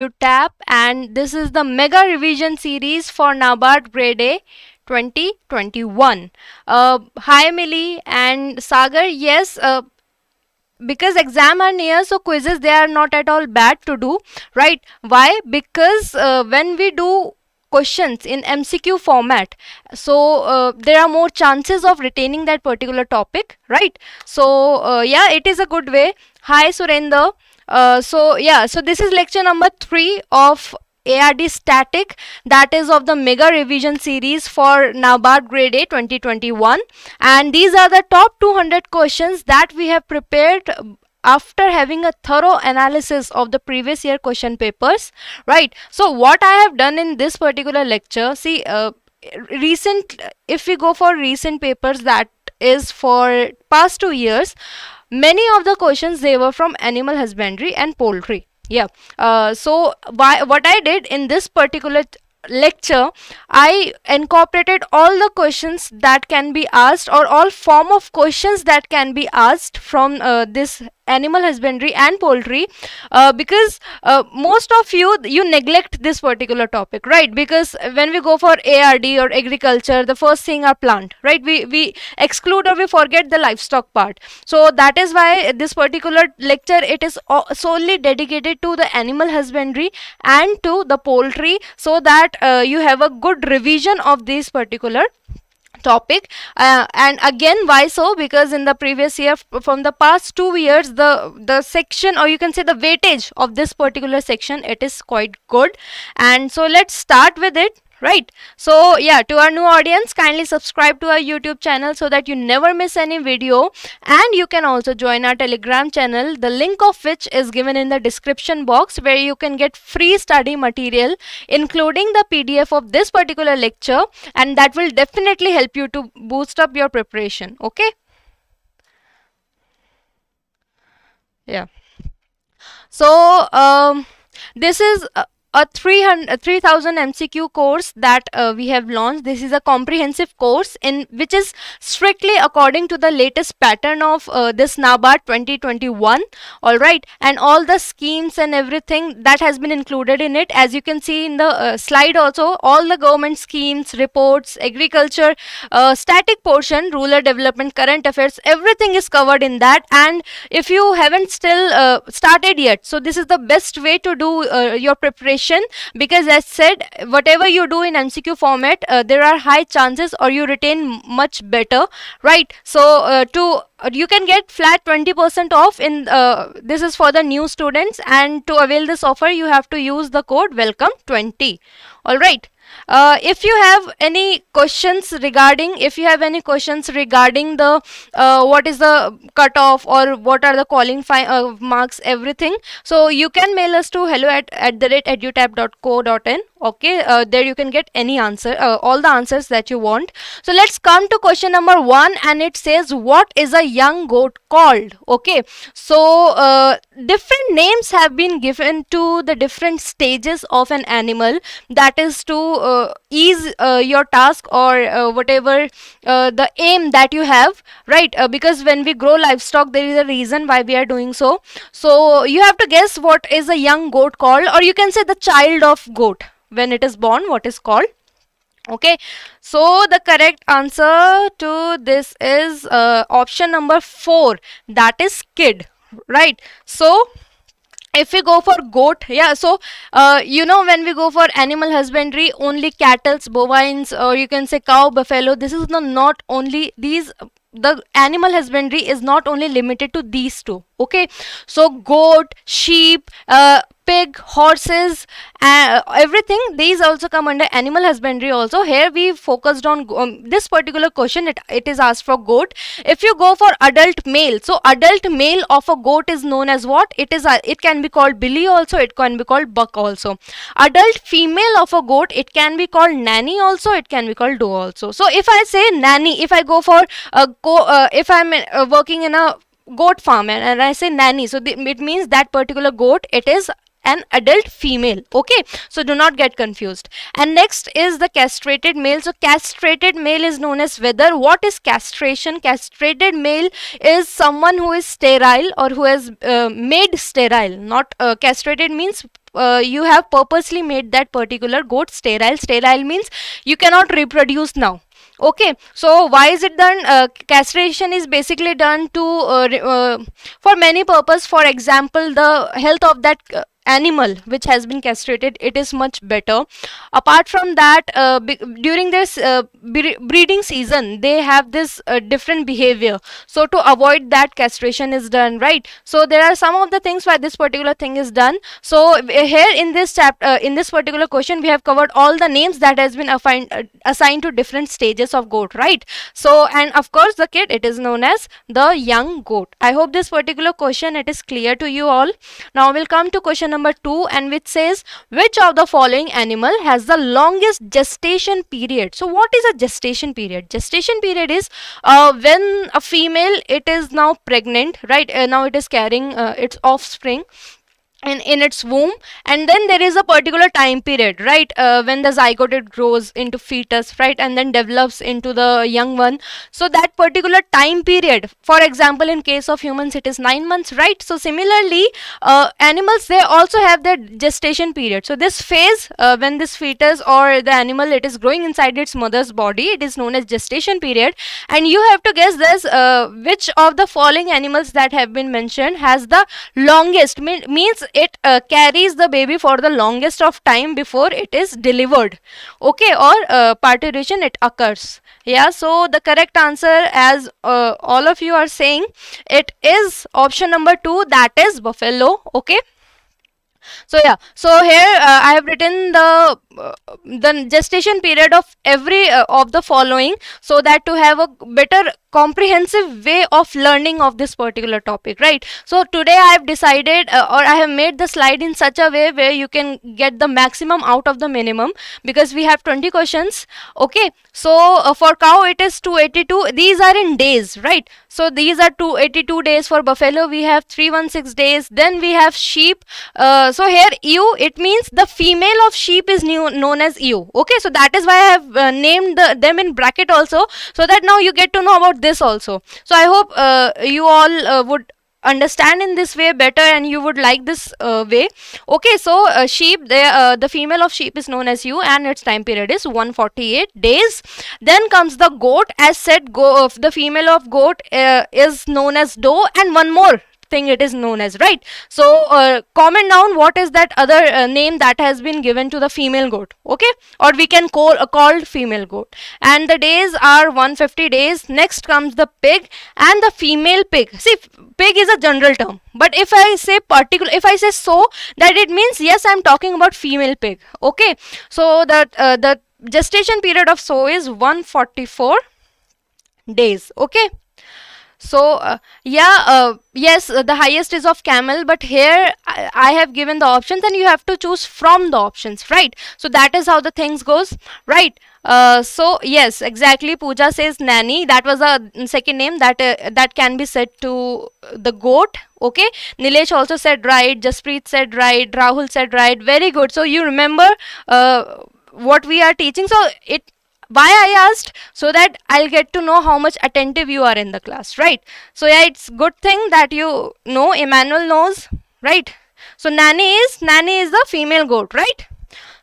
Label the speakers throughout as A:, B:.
A: you tap and this is the mega revision series for NABARD grade A 2021. Uh, hi Millie and Sagar, yes, uh, because exam are near so quizzes they are not at all bad to do right why because uh, when we do questions in mcq format so uh, there are more chances of retaining that particular topic right so uh, yeah it is a good way hi surendra uh, so yeah, so this is lecture number three of ARD static that is of the mega revision series for NABARD grade A 2021 and these are the top 200 questions that we have prepared after having a thorough analysis of the previous year question papers right so what I have done in this particular lecture see uh, recent if we go for recent papers that is for past two years Many of the questions they were from animal husbandry and poultry. Yeah. Uh, so why what I did in this particular lecture i incorporated all the questions that can be asked or all form of questions that can be asked from uh, this animal husbandry and poultry uh, because uh, most of you you neglect this particular topic right because when we go for ard or agriculture the first thing are plant right we we exclude or we forget the livestock part so that is why this particular lecture it is solely dedicated to the animal husbandry and to the poultry so that uh, you have a good revision of this particular topic uh, and again why so because in the previous year from the past two years the the section or you can say the weightage of this particular section it is quite good and so let's start with it right so yeah to our new audience kindly subscribe to our youtube channel so that you never miss any video and you can also join our telegram channel the link of which is given in the description box where you can get free study material including the pdf of this particular lecture and that will definitely help you to boost up your preparation okay yeah so um, this is uh, a 300 3000 mcq course that uh, we have launched this is a comprehensive course in which is strictly according to the latest pattern of uh, this nabat 2021 all right and all the schemes and everything that has been included in it as you can see in the uh, slide also all the government schemes reports agriculture uh, static portion ruler development current affairs everything is covered in that and if you haven't still uh, started yet so this is the best way to do uh, your preparation question because as said whatever you do in mcq format uh, there are high chances or you retain much better right so uh, to uh, you can get flat 20% off in uh, this is for the new students and to avail this offer you have to use the code welcome 20 all right uh, if you have any questions regarding if you have any questions regarding the uh, what is the cutoff or what are the calling uh, marks everything so you can mail us to hello at, at the rate edutab.co.in okay uh, there you can get any answer uh, all the answers that you want so let's come to question number one and it says what is a young goat called okay so uh, different names have been given to the different stages of an animal that is to uh, ease uh, your task or uh, whatever the aim that you have right because when we grow livestock there is a reason why we are doing so so you have to guess what is a young goat called or you can say the child of goat when it is born what is called okay so the correct answer to this is uh, option number 4 that is kid right so if we go for goat yeah so uh, you know when we go for animal husbandry only cattle bovines or you can say cow buffalo this is the not only these the animal husbandry is not only limited to these two okay so goat sheep uh, pig horses uh, everything these also come under animal husbandry also here we focused on um, this particular question it, it is asked for goat if you go for adult male so adult male of a goat is known as what it is uh, it can be called billy also it can be called buck also adult female of a goat it can be called nanny also it can be called doe also so if i say nanny if i go for a go uh, if i'm uh, working in a goat farm and, and I say nanny so it means that particular goat it is an adult female okay so do not get confused and next is the castrated male so castrated male is known as whether what is castration castrated male is someone who is sterile or who uh, made sterile not uh, castrated means uh, you have purposely made that particular goat sterile sterile means you cannot reproduce now okay so why is it done uh, castration is basically done to uh, uh, for many purpose for example the health of that uh, animal which has been castrated it is much better apart from that uh, during this uh, breeding season they have this uh, different behavior so to avoid that castration is done right so there are some of the things why this particular thing is done so here in this chapter uh, in this particular question we have covered all the names that has been assigned uh, assigned to different stages of goat right so and of course the kid it is known as the young goat i hope this particular question it is clear to you all now we'll come to question number number 2 and which says which of the following animal has the longest gestation period. So what is a gestation period? Gestation period is uh, when a female it is now pregnant right uh, now it is carrying uh, its offspring in, in its womb and then there is a particular time period right uh, when the zygote grows into fetus right and then develops into the young one so that particular time period for example in case of humans it is nine months right so similarly uh, animals they also have their gestation period so this phase uh, when this fetus or the animal it is growing inside its mother's body it is known as gestation period and you have to guess this uh, which of the following animals that have been mentioned has the longest mean, means it uh, carries the baby for the longest of time before it is delivered okay or uh, parturition it occurs yeah so the correct answer as uh, all of you are saying it is option number 2 that is buffalo okay so yeah so here uh, i have written the the gestation period of every uh, of the following so that to have a better comprehensive way of learning of this particular topic right so today i have decided uh, or i have made the slide in such a way where you can get the maximum out of the minimum because we have 20 questions okay so uh, for cow it is 282 these are in days right so these are 282 days for buffalo we have 316 days then we have sheep uh, so here ewe it means the female of sheep is new known as you Okay, so that is why I have uh, named the, them in bracket also so that now you get to know about this also. So I hope uh, you all uh, would understand in this way better and you would like this uh, way. Okay, so uh, sheep, they, the female of sheep is known as ewe and its time period is 148 days. Then comes the goat. As said, go, the female of goat is known as doe and one more thing it is known as right so uh, common noun what is that other uh, name that has been given to the female goat okay or we can call a uh, called female goat and the days are 150 days next comes the pig and the female pig see pig is a general term but if i say particular if i say so that it means yes i'm talking about female pig okay so that uh, the gestation period of so is 144 days okay so uh, yeah uh, yes uh, the highest is of camel but here I, I, have given the options and you have to choose from the options right so that is how the things goes right uh, so yes exactly Pooja says nanny that was a mm, second name that uh, that can be said to uh, the goat okay Nilesh also said right Jaspreet said right Rahul said right very good so you remember what we are teaching so it why i asked so that i'll get to know how much attentive you are in the class right so yeah it's good thing that you know emmanuel knows right so nanny is nanny is the female goat right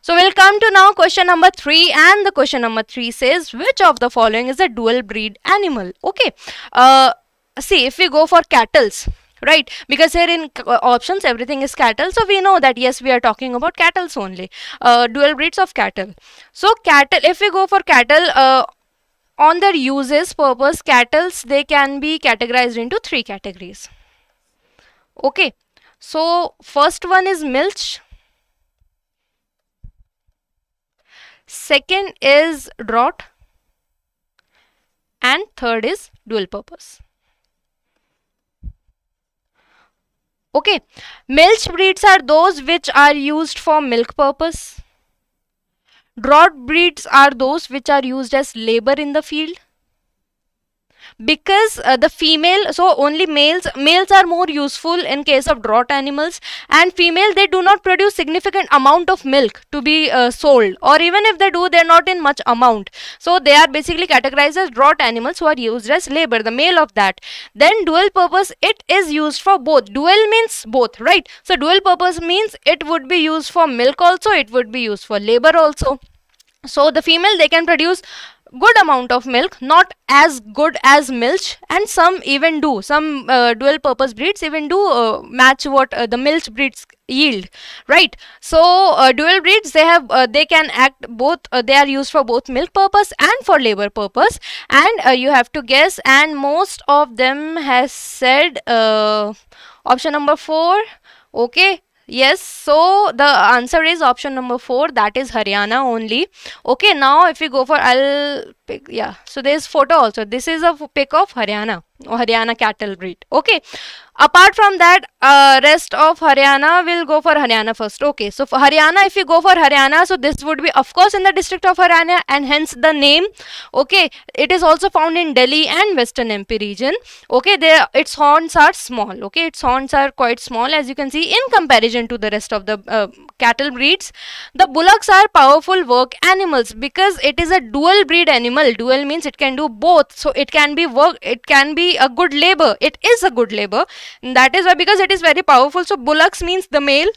A: so we'll come to now question number 3 and the question number 3 says which of the following is a dual breed animal okay uh, see if we go for cattles right because here in uh, options everything is cattle so we know that yes we are talking about cattle only uh, dual breeds of cattle so cattle if we go for cattle uh, on their uses purpose cattles they can be categorized into three categories okay so first one is milch second is draught and third is dual purpose Okay, milch breeds are those which are used for milk purpose. Draught breeds are those which are used as labor in the field because uh, the female so only males males are more useful in case of draught animals and female they do not produce significant amount of milk to be uh, sold or even if they do they are not in much amount so they are basically categorized as draught animals who are used as labor the male of that then dual purpose it is used for both dual means both right so dual purpose means it would be used for milk also it would be used for labor also so the female they can produce good amount of milk not as good as milch and some even do some uh, dual purpose breeds even do uh, match what uh, the milch breeds yield right so uh, dual breeds they have uh, they can act both uh, they are used for both milk purpose and for labor purpose and you have to guess and most of them has said option number 4 okay yes so the answer is option number 4 that is Haryana only okay now if we go for I'll pig yeah so there's photo also this is a pick of haryana or haryana cattle breed okay apart from that uh, rest of haryana will go for haryana first okay so for haryana if you go for haryana so this would be of course in the district of haryana and hence the name okay it is also found in delhi and western mp region okay there its horns are small okay its horns are quite small as you can see in comparison to the rest of the uh, cattle breeds the bullocks are powerful work animals because it is a dual breed animal animal dual means it can do both so it can be work it can be a good labor it is a good labor that is why because it is very powerful so bullocks means the male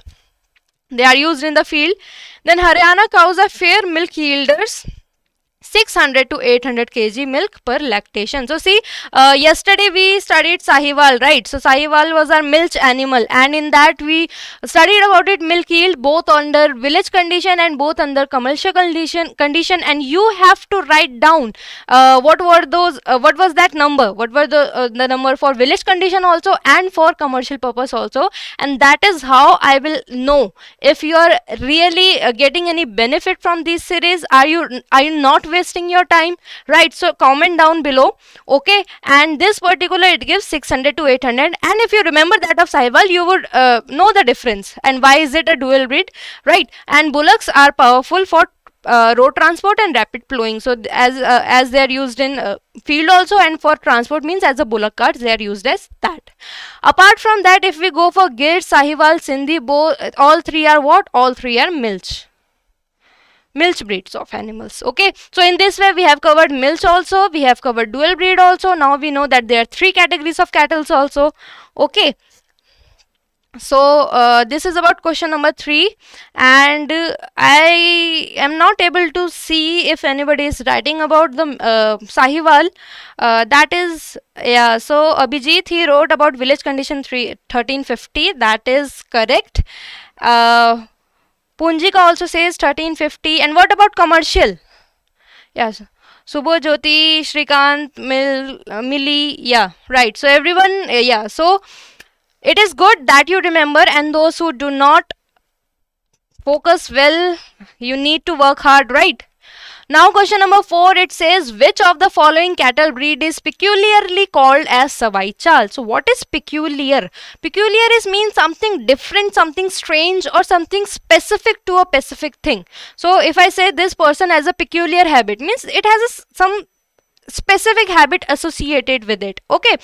A: they are used in the field then haryana cows are fair milk yielders 600 to 800 kg milk per lactation. So see, uh, yesterday we studied Sahiwal, right? So Sahiwal was our milch animal and in that we studied about it milk yield both under village condition and both under commercial condition condition and you have to write down uh, what were those, uh, what was that number? What were the, uh, the number for village condition also and for commercial purpose also and that is how I will know if you are really uh, getting any benefit from this series. Are you, are you not wasting your time right so comment down below okay and this particular it gives 600 to 800 and if you remember that of Saival you would uh, know the difference and why is it a dual breed right and bullocks are powerful for uh, road transport and rapid plowing so as uh, as they are used in uh, field also and for transport means as a bullock cart they are used as that apart from that if we go for gir sahiwal sindhi both all three are what all three are milch milch breeds of animals okay so in this way we have covered milch also we have covered dual breed also now we know that there are three categories of cattle also okay so uh, this is about question number three and uh, i am not able to see if anybody is writing about the uh, sahiwal uh, that is yeah so abhijit he wrote about village condition 1350 that is correct uh, Punjika also says 1350. And what about commercial? Yes. Jyoti, Shrikant, Mil, uh, Yeah, right. So everyone, uh, yeah. So it is good that you remember and those who do not focus well, you need to work hard, right? Now question number 4 it says which of the following cattle breed is peculiarly called as Savai Chal. So what is peculiar? Peculiar is means something different, something strange or something specific to a specific thing. So if I say this person has a peculiar habit means it has a, some specific habit associated with it okay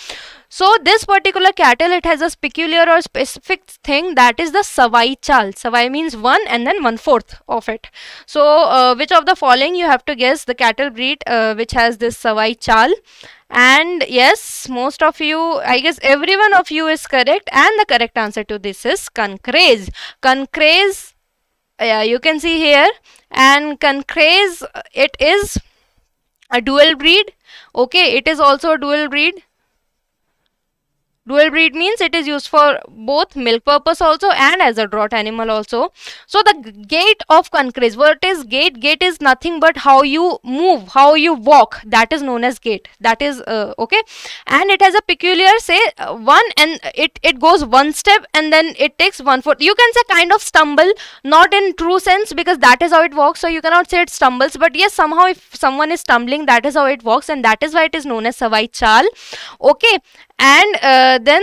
A: so this particular cattle it has a peculiar or specific thing that is the savai chal savai means one and then one fourth of it so uh, which of the following you have to guess the cattle breed uh, which has this savai chal and yes most of you i guess every one of you is correct and the correct answer to this is concrez. Concrez, yeah you can see here and concrez it is a dual breed okay it is also a dual breed dual breed means it is used for both milk purpose also and as a draught animal also so the gate of concrete. what is gate? Gate is nothing but how you move how you walk that is known as gate. that is uh, okay and it has a peculiar say uh, one and it it goes one step and then it takes one foot you can say kind of stumble not in true sense because that is how it walks so you cannot say it stumbles but yes somehow if someone is stumbling that is how it walks and that is why it is known as savai chal okay and uh, then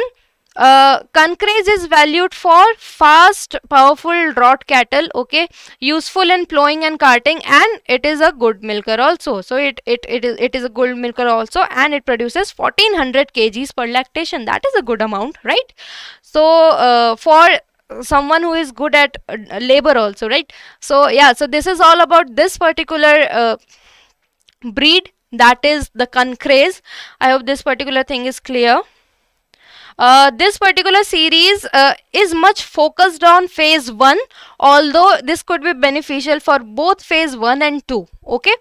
A: uh, concrase is valued for fast powerful draught cattle okay useful in plowing and carting and it is a good milker also so it it it is, it is a good milker also and it produces 1400 kgs per lactation that is a good amount right so uh, for someone who is good at uh, labor also right so yeah so this is all about this particular uh, breed that is the concretes. i hope this particular thing is clear uh, this particular series uh, is much focused on phase 1 although this could be beneficial for both phase 1 and 2 okay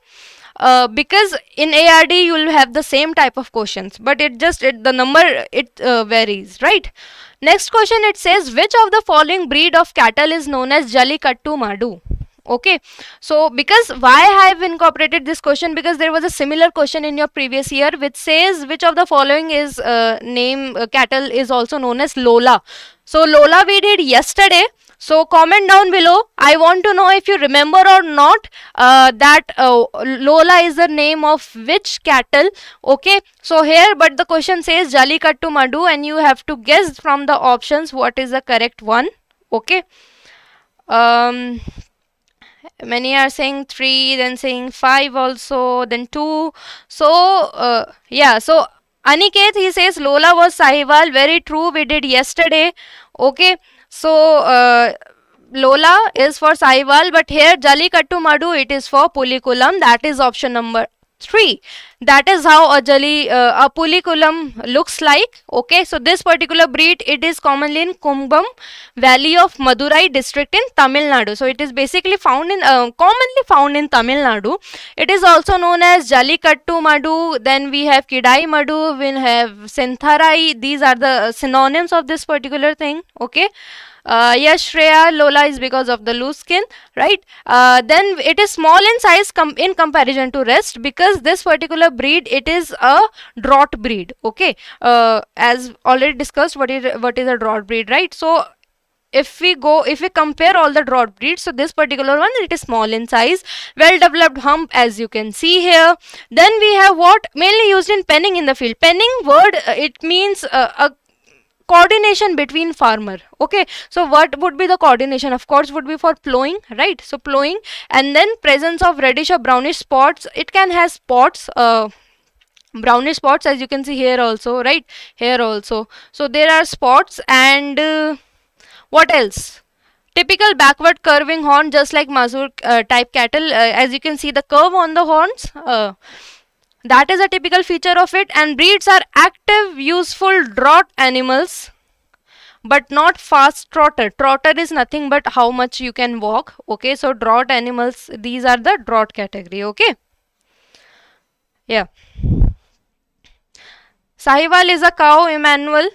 A: uh, because in ARD you will have the same type of questions but it just it, the number it uh, varies right next question it says which of the following breed of cattle is known as Jallikattu Madu okay so because why i have incorporated this question because there was a similar question in your previous year which says which of the following is uh, name uh, cattle is also known as lola so lola we did yesterday so comment down below i want to know if you remember or not uh, that uh, lola is the name of which cattle okay so here but the question says jallikattu madu and you have to guess from the options what is the correct one okay um many are saying 3 then saying 5 also then 2 so uh, yeah so aniket he says lola was sahiwal very true we did yesterday okay so uh, lola is for sahiwal but here jallikattu madu it is for pulikulam that is option number 3 that is how a jelly uh, a puliculum looks like okay so this particular breed it is commonly in kumbam valley of madurai district in tamil nadu so it is basically found in uh, commonly found in tamil nadu it is also known as jallikattu madu then we have kidai madu we have sentharai these are the uh, synonyms of this particular thing okay uh, yes Shreya Lola is because of the loose skin right uh, then it is small in size com in comparison to rest because this particular breed it is a draught breed okay uh, as already discussed what is what is a draught breed right so if we go if we compare all the draught breeds so this particular one it is small in size well developed hump as you can see here then we have what mainly used in penning in the field penning word uh, it means uh, a coordination between farmer okay so what would be the coordination of course would be for plowing right so plowing and then presence of reddish or brownish spots it can have spots uh, brownish spots as you can see here also right here also so there are spots and uh, what else typical backward curving horn just like mazur uh, type cattle uh, as you can see the curve on the horns uh, that is a typical feature of it and breeds are active, useful draught animals but not fast trotter. Trotter is nothing but how much you can walk. Okay, so draught animals, these are the draught category. Okay, yeah. Sahiwal is a cow, Emmanuel.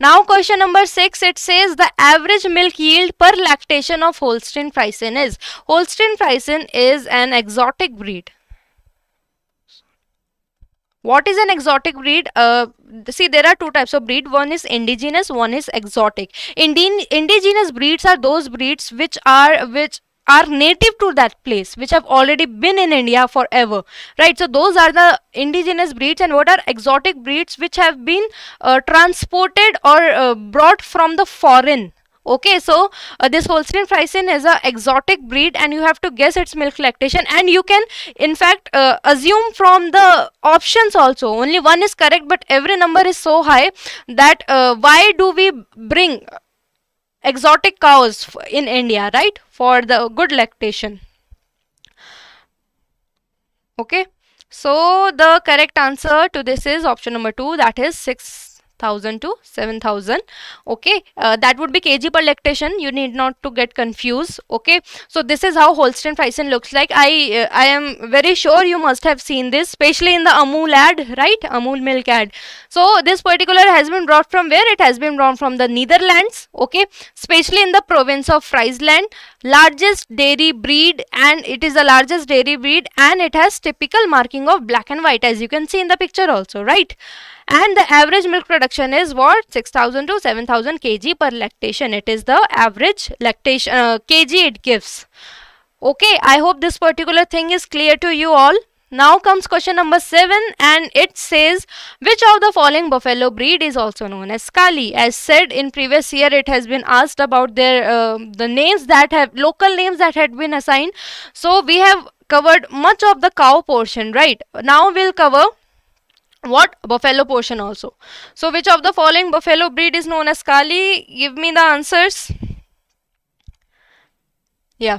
A: Now question number 6, it says the average milk yield per lactation of Holstein Friesen is. Holstein Friesen is an exotic breed what is an exotic breed? Uh, see, there are two types of breed. One is indigenous, one is exotic. Indi indigenous breeds are those breeds which are which are native to that place which have already been in india forever right so those are the indigenous breeds and what are exotic breeds which have been uh, transported or uh, brought from the foreign okay so uh, this holstein friesian is a exotic breed and you have to guess its milk lactation and you can in fact uh, assume from the options also only one is correct but every number is so high that uh, why do we bring exotic cows in india right for the good lactation okay so the correct answer to this is option number 2 that is 6 1000 to 7000 okay uh, that would be kg per lactation you need not to get confused okay so this is how holstein friesen looks like i uh, i am very sure you must have seen this especially in the amul ad right amul milk ad so this particular has been brought from where it has been brought from the netherlands okay especially in the province of friesland largest dairy breed and it is the largest dairy breed and it has typical marking of black and white as you can see in the picture also right and the average milk production is what 6000 to 7000 kg per lactation it is the average lactation uh, kg it gives okay i hope this particular thing is clear to you all now comes question number 7 and it says which of the following buffalo breed is also known as Kali? As said in previous year it has been asked about their uh, the names that have local names that had been assigned. So we have covered much of the cow portion right. Now we'll cover what buffalo portion also so which of the following buffalo breed is known as kali give me the answers yeah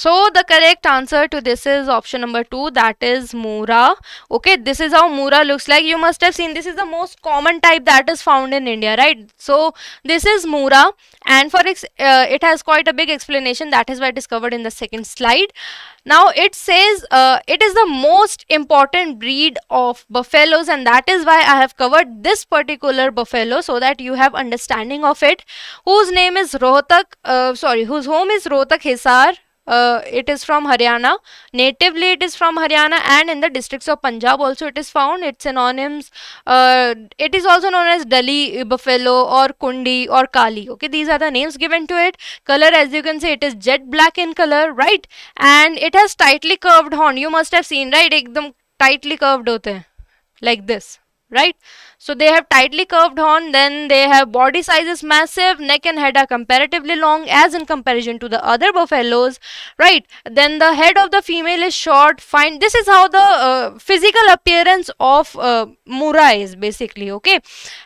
A: so the correct answer to this is option number 2 that is Mura. Okay this is how Mura looks like. You must have seen this is the most common type that is found in India right. So this is Mura and for uh, it has quite a big explanation that is why it is covered in the second slide. Now it says uh, it is the most important breed of buffaloes and that is why I have covered this particular buffalo so that you have understanding of it whose name is Rohtak uh, sorry whose home is Rohtak Hisar uh, it is from Haryana. Natively, it is from Haryana and in the districts of Punjab also it is found. Its synonyms, uh, it is also known as Delhi buffalo or Kundi or Kali. Okay, these are the names given to it. Color, as you can see, it is jet black in color, right? And it has tightly curved horn. You must have seen, right? Ekdam tightly curved hote like this right so they have tightly curved horn then they have body sizes massive neck and head are comparatively long as in comparison to the other buffaloes right then the head of the female is short fine this is how the uh, physical appearance of uh, mura is basically okay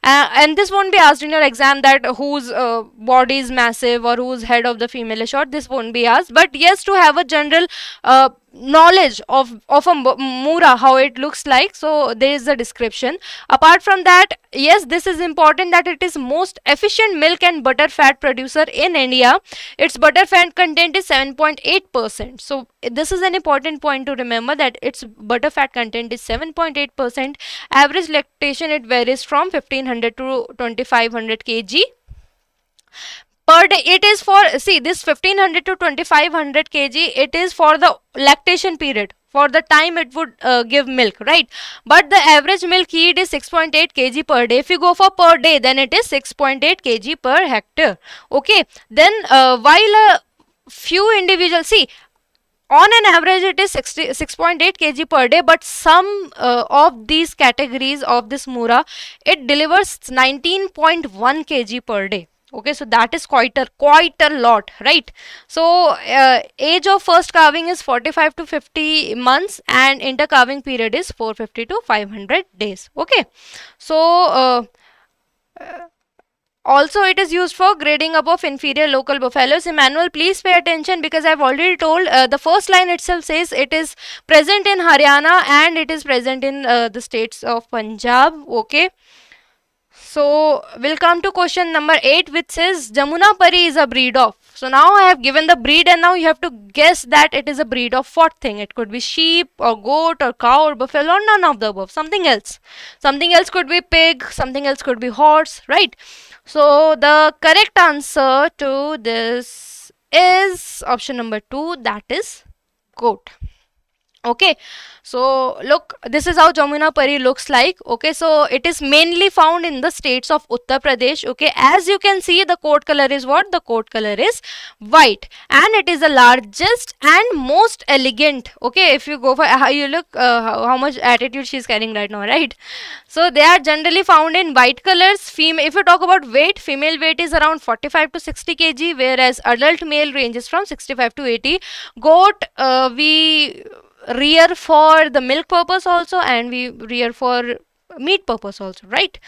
A: uh, and this won't be asked in your exam that whose uh, body is massive or whose head of the female is short this won't be asked but yes to have a general uh, knowledge of of a mura how it looks like so there is a description apart from that yes this is important that it is most efficient milk and butter fat producer in india its butter fat content is 7.8 percent so this is an important point to remember that its butter fat content is 7.8 percent average lactation it varies from 1500 to 2500 kg per day it is for see this 1500 to 2500 kg it is for the lactation period for the time it would uh, give milk right but the average milk yield is 6.8 kg per day if you go for per day then it is 6.8 kg per hectare okay then uh, while a few individuals see on an average it is 6.8 kg per day but some uh, of these categories of this mura it delivers 19.1 kg per day okay so that is quite a quite a lot right so uh, age of first calving is 45 to 50 months and inter calving period is 450 to 500 days okay so uh, uh, also it is used for grading up of inferior local buffaloes Emmanuel please pay attention because I've already told uh, the first line itself says it is present in Haryana and it is present in uh, the states of Punjab okay so we'll come to question number 8 which says Jamuna Pari is a breed of. So now I have given the breed and now you have to guess that it is a breed of what thing. It could be sheep or goat or cow or buffalo or none of the above. Something else. Something else could be pig. Something else could be horse. Right. So the correct answer to this is option number 2 that is goat okay so look this is how jamuna pari looks like okay so it is mainly found in the states of uttar pradesh okay as you can see the coat color is what the coat color is white and it is the largest and most elegant okay if you go for uh, how you look uh, how, how much attitude she is carrying right now right so they are generally found in white colors female if you talk about weight female weight is around 45 to 60 kg whereas adult male ranges from 65 to 80 goat uh, we rear for the milk purpose also and we rear for meat purpose also right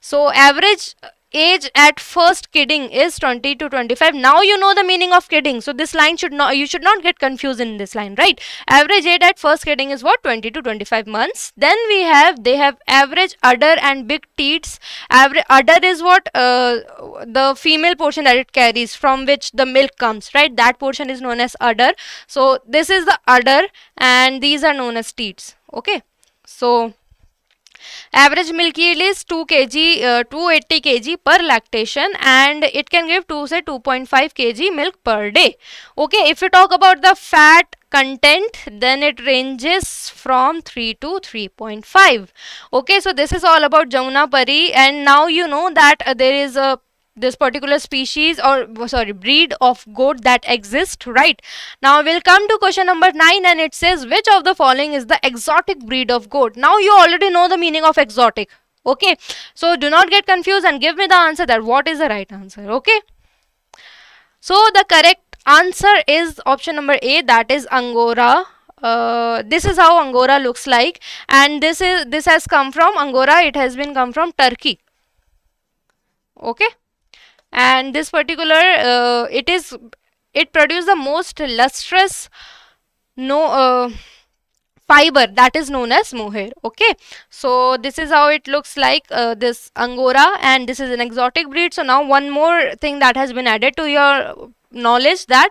A: so average age at first kidding is 20 to 25 now you know the meaning of kidding so this line should not you should not get confused in this line right average age at first kidding is what 20 to 25 months then we have they have average udder and big teats average udder is what uh, the female portion that it carries from which the milk comes right that portion is known as udder so this is the udder and these are known as teats okay so average milk yield is 2 kg uh, 280 kg per lactation and it can give 2 say 2.5 kg milk per day okay if you talk about the fat content then it ranges from 3 to 3.5 okay so this is all about Jamuna Pari and now you know that uh, there is a this particular species or sorry breed of goat that exist right now we'll come to question number 9 and it says which of the following is the exotic breed of goat now you already know the meaning of exotic okay so do not get confused and give me the answer that what is the right answer okay so the correct answer is option number a that is angora uh, this is how angora looks like and this is this has come from angora it has been come from turkey okay and this particular uh, it is it produces the most lustrous no uh, fiber that is known as mohair okay so this is how it looks like uh, this angora and this is an exotic breed so now one more thing that has been added to your knowledge that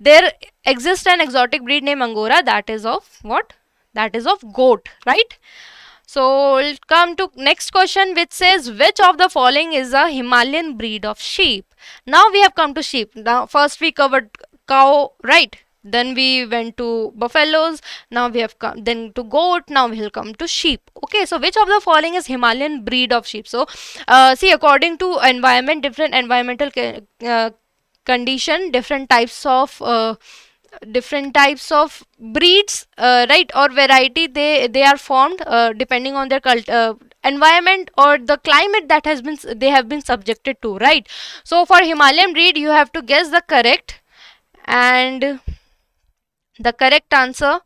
A: there exists an exotic breed named angora that is of what that is of goat right so we'll come to next question which says which of the following is a Himalayan breed of sheep? Now we have come to sheep. Now first we covered cow, right? Then we went to buffaloes. Now we have come then to goat. Now we'll come to sheep. Okay, so which of the following is Himalayan breed of sheep? So uh, see according to environment, different environmental uh, condition, different types of uh, different types of breeds uh, right or variety they they are formed uh, depending on their cult uh, environment or the climate that has been they have been subjected to right so for himalayan breed you have to guess the correct and the correct answer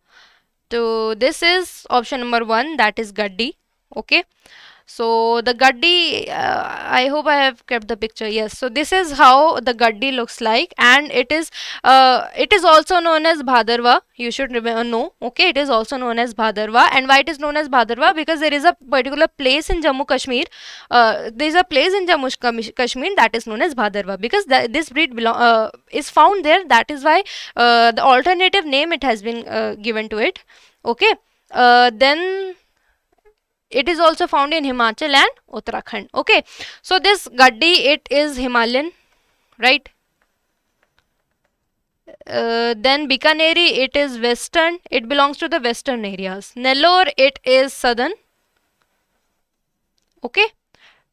A: to this is option number 1 that is gaddi okay so the gaddi uh, i hope i have kept the picture yes so this is how the gaddi looks like and it is uh, it is also known as bhadarwa you should uh, know okay it is also known as bhadarwa and why it is known as bhadarwa because there is a particular place in jammu kashmir uh, there is a place in jammu kashmir that is known as bhadarwa because th this breed belong, uh, is found there that is why uh, the alternative name it has been given to it okay then it is also found in Himachal and Uttarakhand. Okay. So this gaddi, it is Himalayan, right? Uh, then Bikaneri, it is western. It belongs to the western areas. Nellore, it is southern. Okay.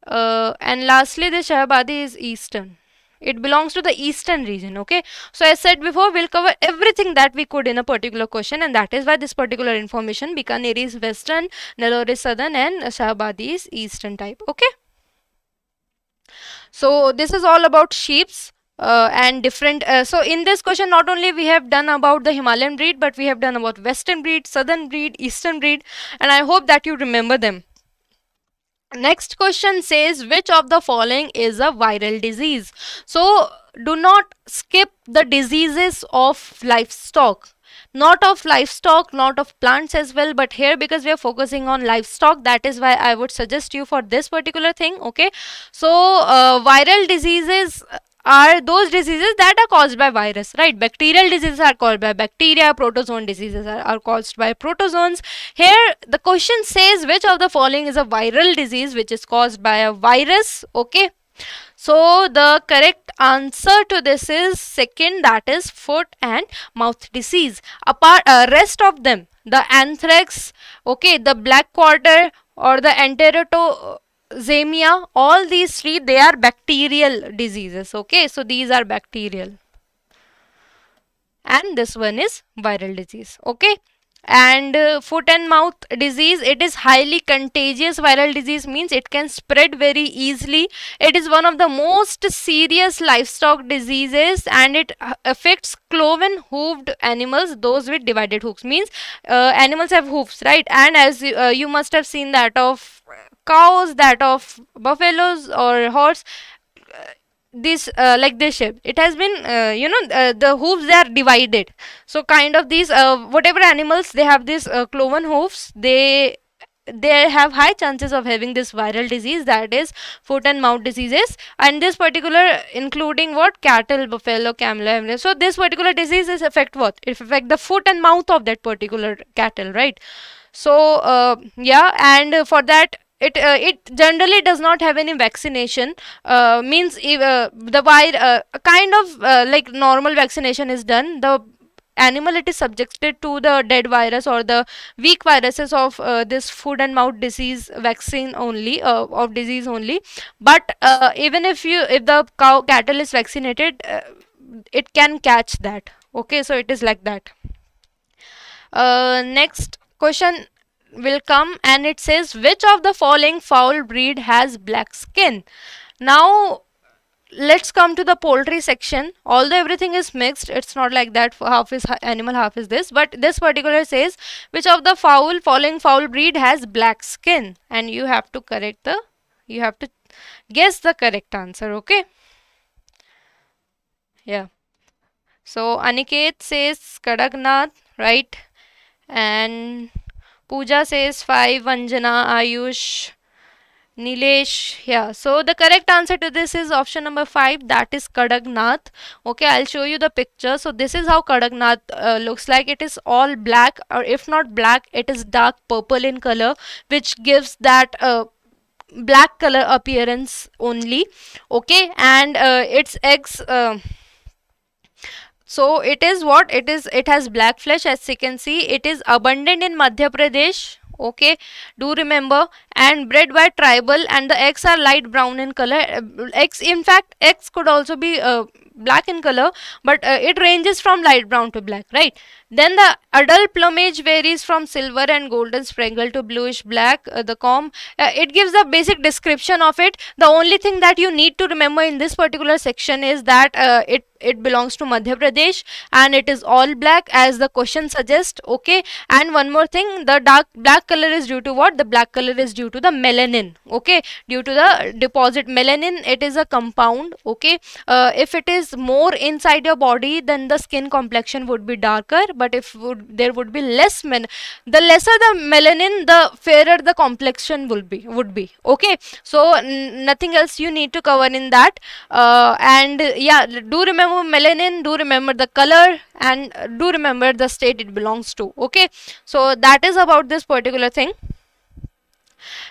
A: Uh, and lastly, the Shahabadi is eastern it belongs to the eastern region okay so as said before we'll cover everything that we could in a particular question and that is why this particular information Bikaner is western Nellore is southern and Shahabadi is eastern type okay so this is all about sheeps uh, and different uh, so in this question not only we have done about the Himalayan breed but we have done about western breed southern breed eastern breed and I hope that you remember them Next question says which of the following is a viral disease? So do not skip the diseases of livestock not of livestock not of plants as well but here because we are focusing on livestock that is why i would suggest you for this particular thing okay so uh, viral diseases are those diseases that are caused by virus right bacterial diseases are caused by bacteria protozoan diseases are, are caused by protozoans here the question says which of the following is a viral disease which is caused by a virus okay so the correct answer to this is second that is foot and mouth disease apart uh, rest of them the anthrax okay the black quarter or the enteroto Zemia, all these three, they are bacterial diseases. Okay, so these are bacterial. And this one is viral disease. Okay and uh, foot and mouth disease it is highly contagious viral disease means it can spread very easily it is one of the most serious livestock diseases and it uh, affects cloven hoofed animals those with divided hooves means uh, animals have hooves right and as uh, you must have seen that of cows that of buffaloes or horse this uh, like this shape it has been uh, you know uh, the hooves they are divided so kind of these uh, whatever animals they have this uh, cloven hooves they they have high chances of having this viral disease that is foot and mouth diseases and this particular including what cattle buffalo camel so this particular disease is affect what it affect the foot and mouth of that particular cattle right so uh, yeah and for that it uh, it generally does not have any vaccination uh, means if, uh, the uh, kind of uh, like normal vaccination is done the animal it is subjected to the dead virus or the weak viruses of uh, this food and mouth disease vaccine only uh, of disease only but uh, even if you if the cow cattle is vaccinated uh, it can catch that okay so it is like that next question will come and it says which of the following fowl breed has black skin. Now let's come to the poultry section although everything is mixed it's not like that half is animal half is this but this particular says which of the fowl following fowl breed has black skin and you have to correct the you have to guess the correct answer okay yeah so aniket says kadagnath right and Pooja says 5, Anjana, Ayush, Nilesh, yeah. So the correct answer to this is option number 5 that is Kadagnath. Okay, I'll show you the picture. So this is how Kadagnath uh, looks like. It is all black or if not black, it is dark purple in color which gives that uh, black color appearance only. Okay, and uh, its eggs... Uh, so it is what it is. It has black flesh as you can see. It is abundant in Madhya Pradesh. Okay. Do remember and bred by tribal and the eggs are light brown in color eggs uh, in fact eggs could also be uh, black in color but uh, it ranges from light brown to black right then the adult plumage varies from silver and golden spangle to bluish black uh, the comb uh, it gives the basic description of it the only thing that you need to remember in this particular section is that uh, it it belongs to Madhya Pradesh and it is all black as the question suggests okay and one more thing the dark black color is due to what the black color is due due to the melanin okay due to the deposit melanin it is a compound okay uh, if it is more inside your body then the skin complexion would be darker but if would, there would be less men the lesser the melanin the fairer the complexion will be would be okay so nothing else you need to cover in that uh, and yeah do remember melanin do remember the color and do remember the state it belongs to okay so that is about this particular thing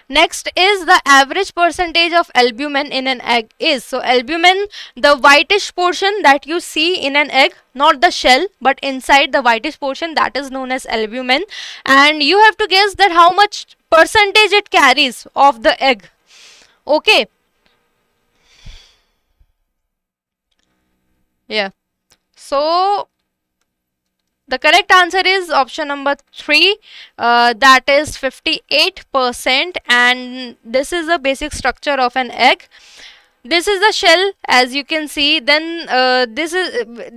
A: Next is the average percentage of albumin in an egg is. So albumin, the whitish portion that you see in an egg, not the shell, but inside the whitish portion that is known as albumin. And you have to guess that how much percentage it carries of the egg. Okay. Yeah. So the correct answer is option number 3 uh, that is 58% and this is the basic structure of an egg. This is the shell as you can see then uh, this is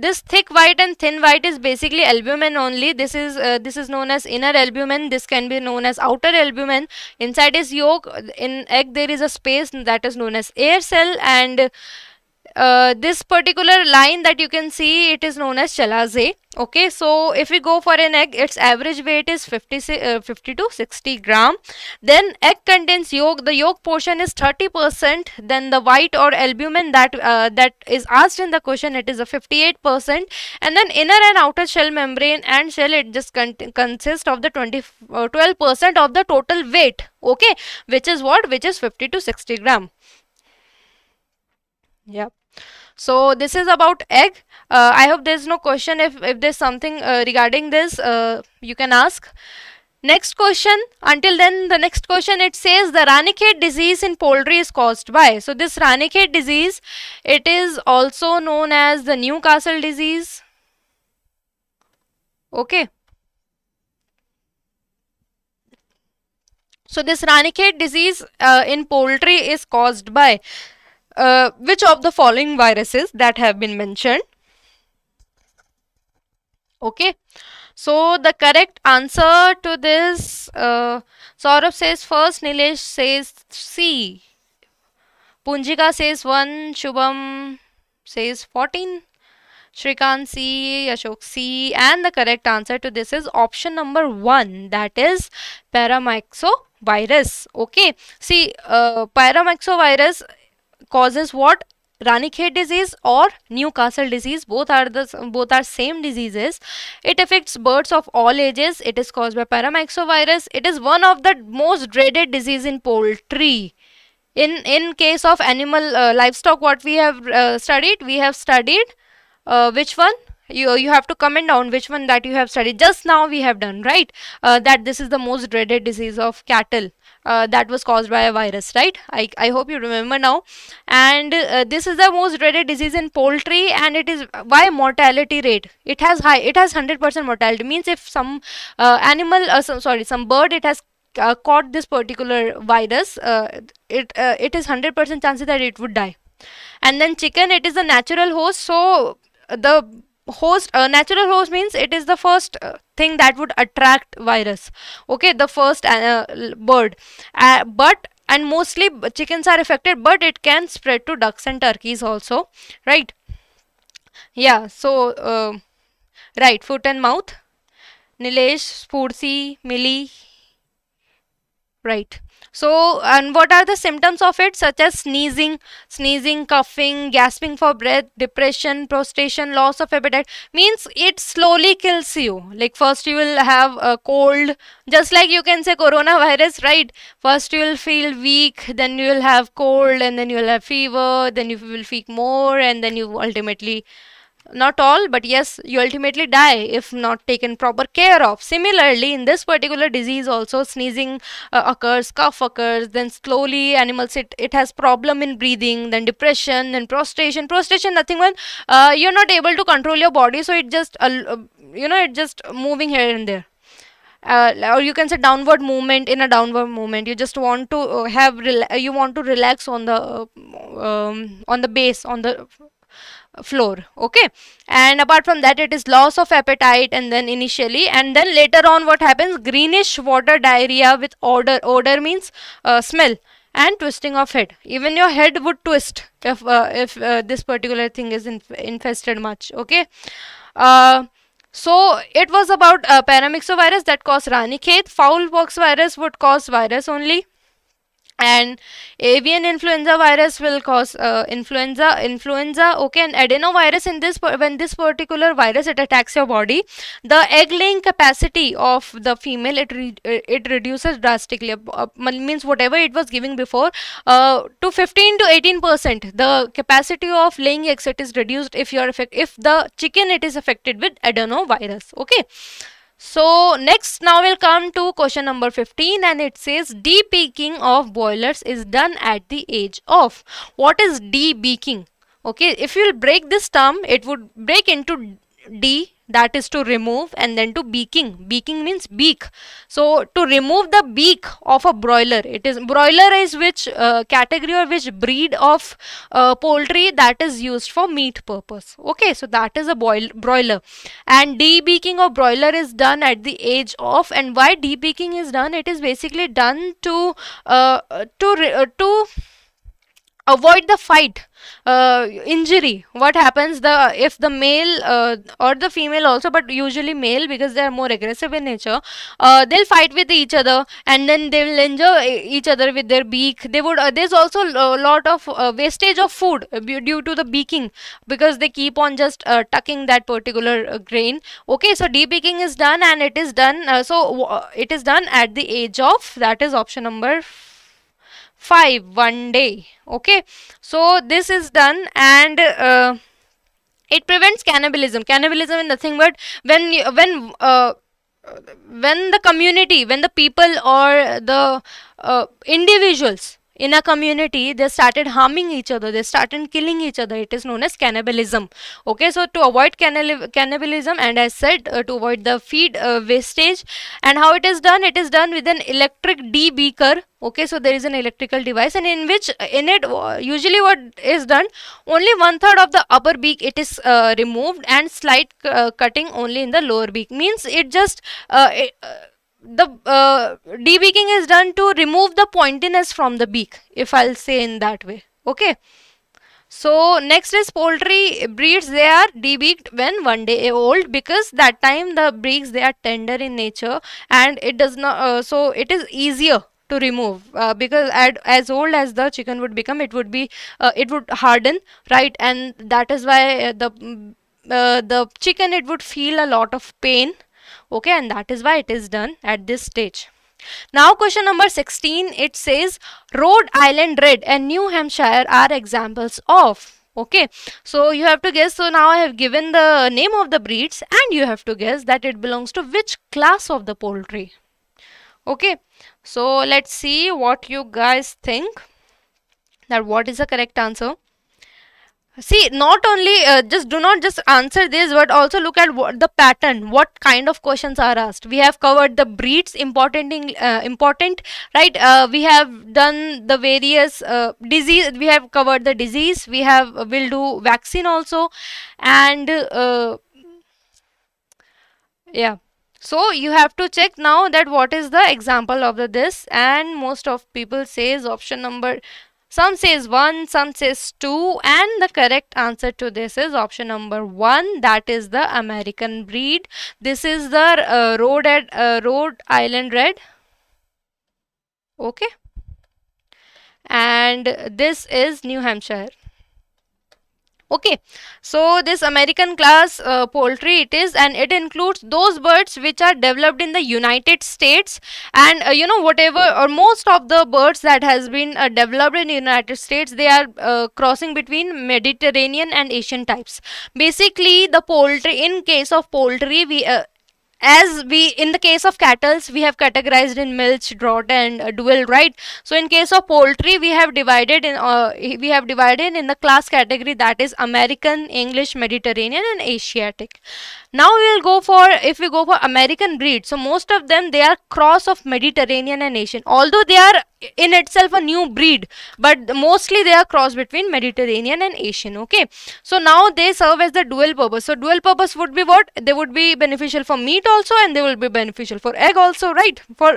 A: this thick white and thin white is basically albumen only this is uh, this is known as inner albumen. this can be known as outer albumen. inside is yolk in egg there is a space that is known as air cell and uh, this particular line that you can see it is known as chalaze okay so if we go for an egg its average weight is 50, uh, 50 to 60 gram then egg contains yolk the yolk portion is 30 percent then the white or albumin that uh, that is asked in the question it is a 58 percent and then inner and outer shell membrane and shell it just con consists of the 20 uh, 12 percent of the total weight okay which is what which is 50 to 60 gram yep so this is about egg uh, i hope there's no question if if there's something uh, regarding this uh, you can ask next question until then the next question it says the ranicate disease in poultry is caused by so this ranicate disease it is also known as the newcastle disease okay so this ranicate disease uh, in poultry is caused by uh, which of the following viruses that have been mentioned okay so the correct answer to this uh, Saurabh says first Nilesh says C Punjika says 1 Shubham says 14 Shrikant C, Ashok C and the correct answer to this is option number 1 that is paramyxovirus. Okay. See uh, paramyxovirus causes what Ranikhet disease or Newcastle disease both are the both are same diseases it affects birds of all ages it is caused by paramyxovirus it is one of the most dreaded disease in poultry in in case of animal uh, livestock what we have uh, studied we have studied uh, which one you you have to comment down which one that you have studied just now we have done right uh, that this is the most dreaded disease of cattle uh, that was caused by a virus right i, I hope you remember now and uh, this is the most dreaded disease in poultry and it is by mortality rate it has high it has 100% mortality means if some uh, animal uh, some, sorry some bird it has uh, caught this particular virus uh, it uh, it is 100% chances that it would die and then chicken it is a natural host so the host uh, natural host means it is the first uh, thing that would attract virus okay the first uh, bird uh, but and mostly chickens are affected but it can spread to ducks and turkeys also right yeah so um, right foot and mouth nilesh spursi millie right so, and what are the symptoms of it such as sneezing, sneezing, coughing, gasping for breath, depression, prostration, loss of appetite means it slowly kills you. Like first you will have a cold, just like you can say coronavirus, right? First you will feel weak, then you will have cold and then you will have fever, then you will feel more and then you ultimately not all but yes you ultimately die if not taken proper care of similarly in this particular disease also sneezing uh, occurs cough occurs then slowly animals it, it has problem in breathing then depression then prostration prostration nothing when uh, you're not able to control your body so it just uh, uh, you know it just moving here and there uh, or you can say downward movement in a downward movement you just want to uh, have you want to relax on the uh, um, on the base on the floor okay and apart from that it is loss of appetite and then initially and then later on what happens greenish water diarrhea with odor odor means uh, smell and twisting of head even your head would twist if uh, if uh, this particular thing is inf infested much okay uh, so it was about uh, paramyxovirus that caused ranikhet. Khet. pox virus would cause virus only and avian influenza virus will cause uh, influenza influenza okay and adenovirus in this when this particular virus it attacks your body the egg laying capacity of the female it re uh, it reduces drastically uh, means whatever it was giving before uh, to 15 to 18 percent the capacity of laying eggs it is reduced if you are if the chicken it is affected with adenovirus okay so next now we'll come to question number 15 and it says peaking of boilers is done at the age of. What is peaking? Okay, if you'll break this term, it would break into D that is to remove and then to beaking beaking means beak so to remove the beak of a broiler it is broiler is which uh, category or which breed of uh, poultry that is used for meat purpose okay so that is a boil broiler and debeaking of broiler is done at the age of and why debeaking is done it is basically done to uh, to to avoid the fight uh, injury what happens the if the male uh, or the female also but usually male because they are more aggressive in nature uh, they'll fight with each other and then they will injure each other with their beak they would uh, there's also a lot of uh, wastage of food uh, due to the beaking because they keep on just tucking that particular grain okay so beaking is done and it is done so it is done at the age of that is option number 5 one day okay so this is done and uh, it prevents cannibalism cannibalism is nothing but when when uh, when the community when the people or the uh, individuals in a community they started harming each other they started killing each other it is known as cannibalism okay so to avoid cannibalism and as said uh, to avoid the feed uh, wastage and how it is done it is done with an electric d beaker okay so there is an electrical device and in which in it usually what is done only one third of the upper beak it is uh, removed and slight uh, cutting only in the lower beak means it just uh, it, uh, the uh, debeaking is done to remove the pointiness from the beak if i'll say in that way okay so next is poultry breeds they are debeaked when one day old because that time the beaks they are tender in nature and it does not uh, so it is easier to remove uh, because at, as old as the chicken would become it would be uh, it would harden right and that is why uh, the mm, uh, the chicken it would feel a lot of pain okay and that is why it is done at this stage now question number 16 it says Rhode Island Red and New Hampshire are examples of okay so you have to guess so now I have given the name of the breeds and you have to guess that it belongs to which class of the poultry okay so let's see what you guys think that what is the correct answer see not only uh, just do not just answer this but also look at what the pattern what kind of questions are asked we have covered the breeds important in, uh, important right uh, we have done the various uh, disease we have covered the disease we have uh, will do vaccine also and uh, yeah so you have to check now that what is the example of the this and most of people says option number some says 1, some says 2 and the correct answer to this is option number 1 that is the American breed. This is the uh, Rhode, Ed, uh, Rhode Island Red. Okay. And this is New Hampshire okay so this american class uh, poultry it is and it includes those birds which are developed in the united states and uh, you know whatever or most of the birds that has been uh, developed in united states they are uh, crossing between mediterranean and asian types basically the poultry in case of poultry we uh, as we in the case of cattle we have categorized in milch draught and uh, dual right so in case of poultry we have divided in uh, we have divided in the class category that is american english mediterranean and asiatic now we will go for if we go for american breed so most of them they are cross of mediterranean and asian although they are in itself a new breed but mostly they are cross between mediterranean and asian okay so now they serve as the dual purpose so dual purpose would be what they would be beneficial for meat also and they will be beneficial for egg also right for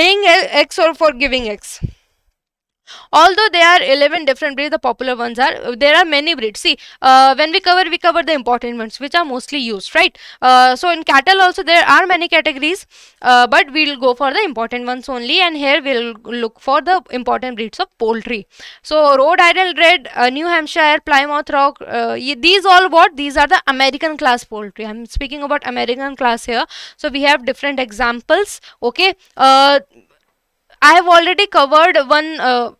A: laying eggs or for giving eggs although there are 11 different breeds the popular ones are uh, there are many breeds see uh, when we cover we cover the important ones which are mostly used right uh, so in cattle also there are many categories uh, but we'll go for the important ones only and here we'll look for the important breeds of poultry so Rhode Island Red uh, New Hampshire Plymouth Rock uh, these all what these are the American class poultry I'm speaking about American class here so we have different examples okay I have already covered one. Uh,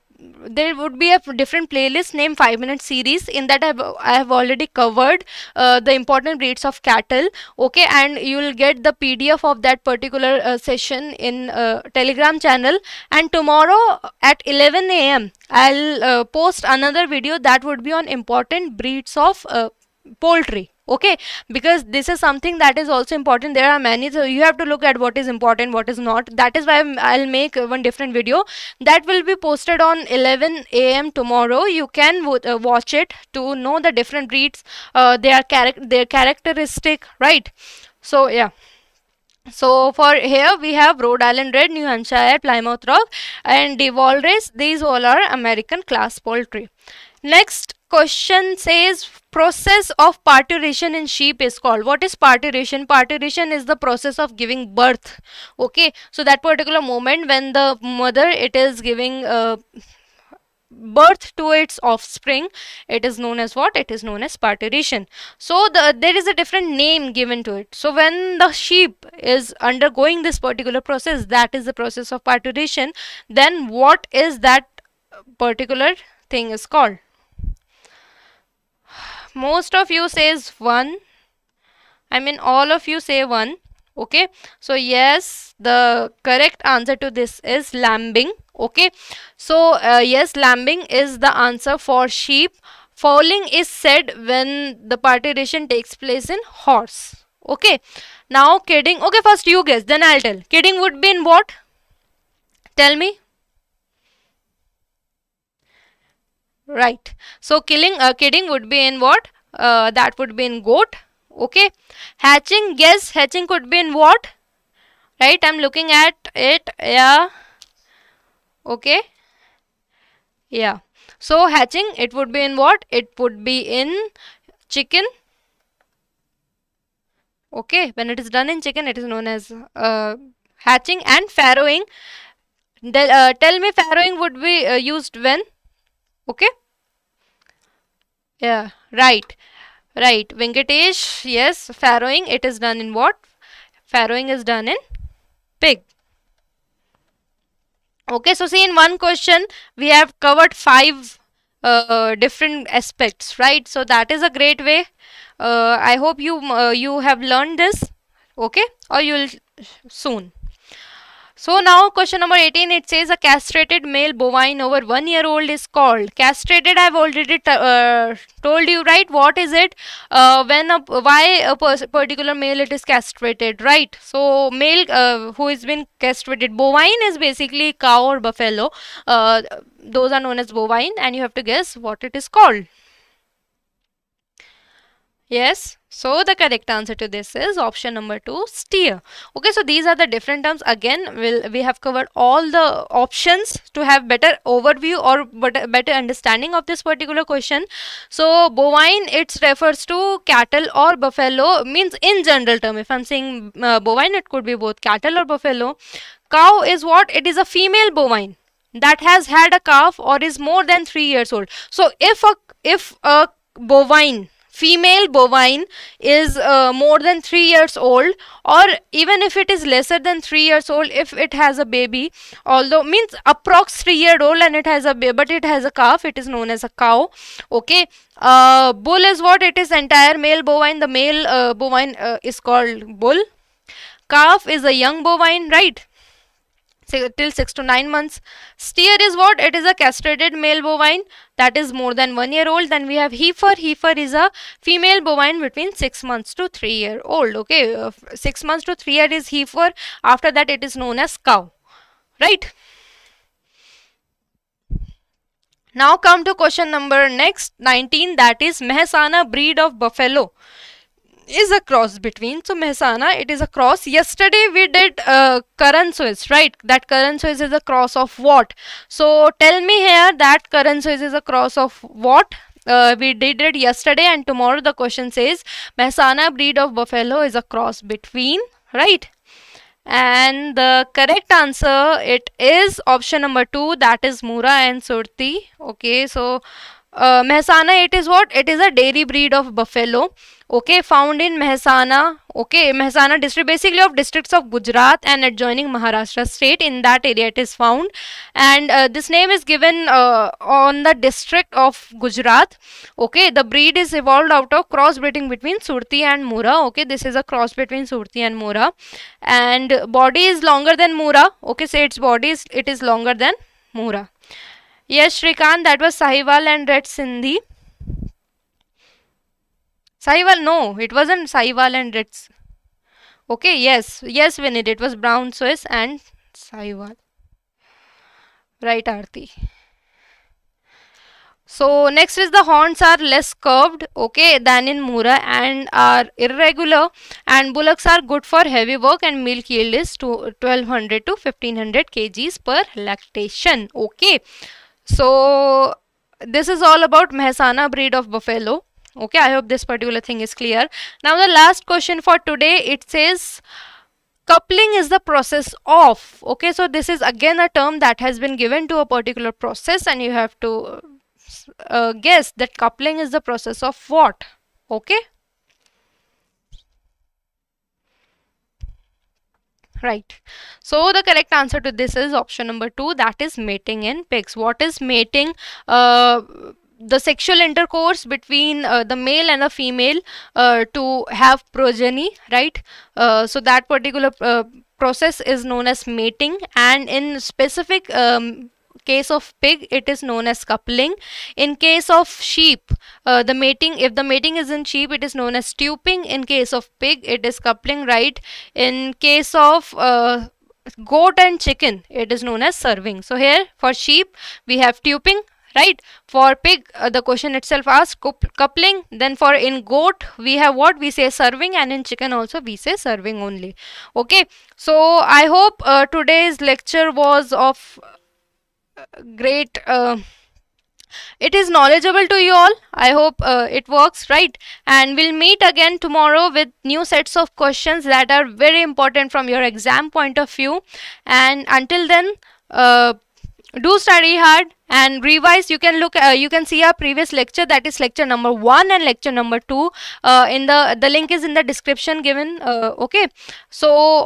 A: there would be a different playlist named 5 minute series in that I've, I have already covered uh, the important breeds of cattle okay and you will get the PDF of that particular uh, session in uh, telegram channel and tomorrow at 11 a.m. I'll uh, post another video that would be on important breeds of uh, poultry okay because this is something that is also important there are many so you have to look at what is important what is not that is why i'll make one different video that will be posted on 11 a.m tomorrow you can uh, watch it to know the different breeds uh, their character, their characteristic right so yeah so for here we have Rhode Island Red, New Hampshire, Plymouth Rock and the Race. These all are American class poultry. Next question says process of parturition in sheep is called what is parturition parturition is the process of giving birth okay so that particular moment when the mother it is giving uh, birth to its offspring it is known as what it is known as parturition so the, there is a different name given to it so when the sheep is undergoing this particular process that is the process of parturition then what is that particular thing is called most of you says 1 I mean all of you say 1 okay so yes the correct answer to this is lambing okay so uh, yes lambing is the answer for sheep fouling is said when the parturition takes place in horse okay now kidding okay first you guess then i'll tell kidding would be in what tell me right so killing uh, kidding would be in what uh, that would be in goat okay hatching guess hatching could be in what right i'm looking at it yeah okay yeah so hatching it would be in what it would be in chicken okay when it is done in chicken it is known as uh, hatching and farrowing the, uh, tell me farrowing would be uh, used when okay yeah right right venkatesh yes farrowing it is done in what farrowing is done in pig okay so see in one question we have covered five uh, different aspects right so that is a great way uh, i hope you uh, you have learned this okay or you'll soon so now question number 18 it says a castrated male bovine over 1 year old is called. Castrated I have already uh, told you right what is it uh, when a, why a particular male it is castrated right. So male uh, who has been castrated bovine is basically cow or buffalo uh, those are known as bovine and you have to guess what it is called. Yes. So the correct answer to this is option number 2 steer. Okay so these are the different terms again we'll, we have covered all the options to have better overview or better, understanding of this particular question. So bovine it refers to cattle or buffalo means in general term if I'm saying uh, bovine it could be both cattle or buffalo. Cow is what it is a female bovine that has had a calf or is more than 3 years old. So if a if a bovine female bovine is uh, more than 3 years old or even if it is lesser than 3 years old if it has a baby although means approx 3 year old and it has a but it has a calf it is known as a cow okay uh, bull is what it is entire male bovine the male uh, bovine uh, is called bull calf is a young bovine right till 6 to 9 months. Steer is what? It is a castrated male bovine that is more than 1 year old. Then we have heifer. Heifer is a female bovine between 6 months to 3 year old. Okay, uh, 6 months to 3 year is heifer. After that it is known as cow. Right? Now come to question number next 19 that is Mehsana breed of buffalo is a cross between. So Mehsana, it is a cross. Yesterday we did uh, current Suez, right? That current Suez is a cross of what? So tell me here that current Suez is a cross of what? Uh, we did it yesterday and tomorrow the question says Mehsana breed of buffalo is a cross between, right? And the correct answer, it is option number two, that is Mura and Surti. Okay, so uh, Mehsana, it is what? It is a dairy breed of buffalo okay found in Mahesana. okay Mahesana district basically of districts of gujarat and adjoining maharashtra state in that area it is found and uh, this name is given uh, on the district of gujarat okay the breed is evolved out of crossbreeding between surti and mura okay this is a cross between surti and mura and body is longer than mura okay so its body is it is longer than mura yes shrikant that was sahiwal and red sindhi Saival, no, it wasn't Saival and Ritz. Okay, yes, yes, Vinit, it was Brown Swiss and Saival. Right, Arti. So next is the horns are less curved, okay, than in Mura and are irregular and bullocks are good for heavy work and milk yield is to 1200 to 1500 kgs per lactation, okay. So this is all about Mehsana breed of buffalo okay i hope this particular thing is clear now the last question for today it says coupling is the process of okay so this is again a term that has been given to a particular process and you have to uh, guess that coupling is the process of what okay right so the correct answer to this is option number two that is mating in pigs what is mating uh, the sexual intercourse between uh, the male and a female uh, to have progeny right uh, so that particular uh, process is known as mating and in specific um, case of pig it is known as coupling in case of sheep uh, the mating if the mating is in sheep it is known as tuping in case of pig it is coupling right in case of uh, goat and chicken it is known as serving so here for sheep we have tuping right for pig uh, the question itself asks coupling then for in goat we have what we say serving and in chicken also we say serving only okay so i hope uh, today's lecture was of uh, great uh, it is knowledgeable to you all i hope uh, it works right and we'll meet again tomorrow with new sets of questions that are very important from your exam point of view and until then uh, do study hard and revise you can look uh, you can see our previous lecture that is lecture number 1 and lecture number 2 uh, in the the link is in the description given uh, okay so